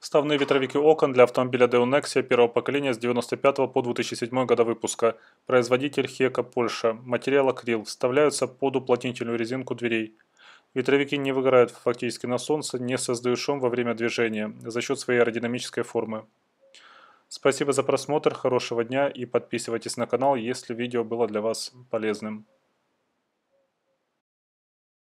Вставные ветровики окон для автомобиля Deo Nexia первого поколения с 1995 по 2007 года выпуска. Производитель Хека, Польша. Материал акрил. Вставляются под уплотнительную резинку дверей. Ветровики не выгорают фактически на солнце, не создают шум во время движения за счет своей аэродинамической формы. Спасибо за просмотр, хорошего дня и подписывайтесь на канал, если видео было для вас полезным.